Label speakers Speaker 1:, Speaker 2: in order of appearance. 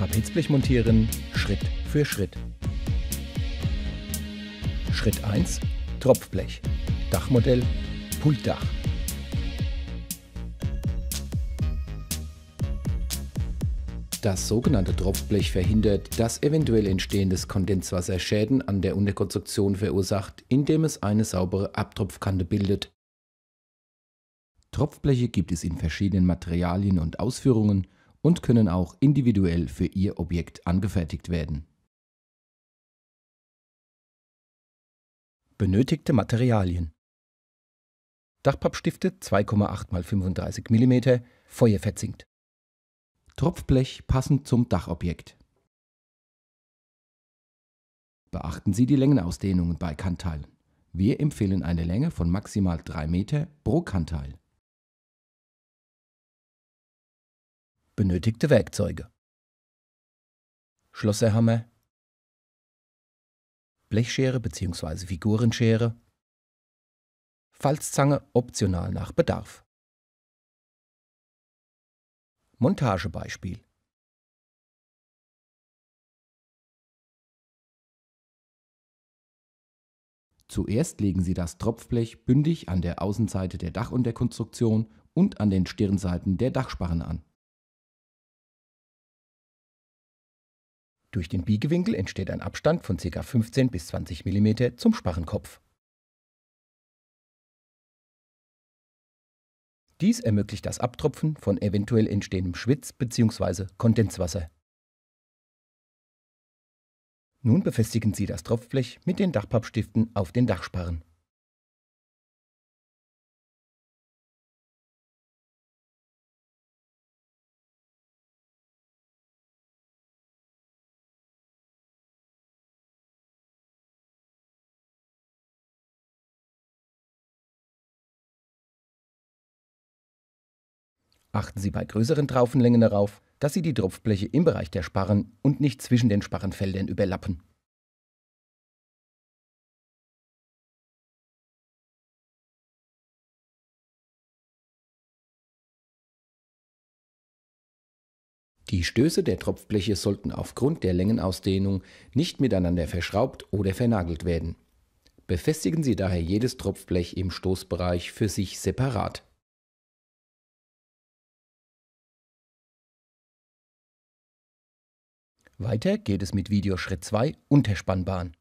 Speaker 1: Trapezblech montieren Schritt für Schritt. Schritt 1 Tropfblech, Dachmodell, Pultdach. Das
Speaker 2: sogenannte Tropfblech verhindert, dass eventuell entstehendes Kondenswasser Schäden an der Unterkonstruktion verursacht, indem es eine saubere Abtropfkante bildet.
Speaker 3: Tropfbleche gibt es in verschiedenen Materialien und Ausführungen, und können auch individuell
Speaker 4: für Ihr Objekt angefertigt werden. Benötigte Materialien Dachpappstifte
Speaker 3: 2,8 x 35 mm, feuerverzinkt. Tropfblech passend zum Dachobjekt. Beachten Sie die Längenausdehnungen bei Kantteilen. Wir empfehlen eine Länge von maximal 3 Meter pro Kantteil.
Speaker 4: benötigte Werkzeuge. Schlosserhammer, Blechschere bzw. Figurenschere, Falzzange optional nach Bedarf. Montagebeispiel Zuerst legen Sie das Tropfblech bündig an der Außenseite der Dachunterkonstruktion
Speaker 3: und an den Stirnseiten der Dachsparren an.
Speaker 4: Durch den Biegewinkel entsteht ein Abstand von ca. 15 bis 20 mm zum Sparrenkopf.
Speaker 3: Dies ermöglicht das Abtropfen von eventuell entstehendem Schwitz bzw. Kondenswasser.
Speaker 4: Nun befestigen Sie das Tropfblech mit den Dachpappstiften auf den Dachsparren. Achten Sie bei größeren Traufenlängen darauf, dass Sie die Tropfbleche im Bereich der Sparren und nicht zwischen den Sparrenfeldern überlappen. Die Stöße der
Speaker 3: Tropfbleche sollten aufgrund der Längenausdehnung nicht miteinander verschraubt oder vernagelt werden.
Speaker 4: Befestigen Sie daher jedes Tropfblech im Stoßbereich für sich separat. Weiter geht es mit Videoschritt 2 Unterspannbahn.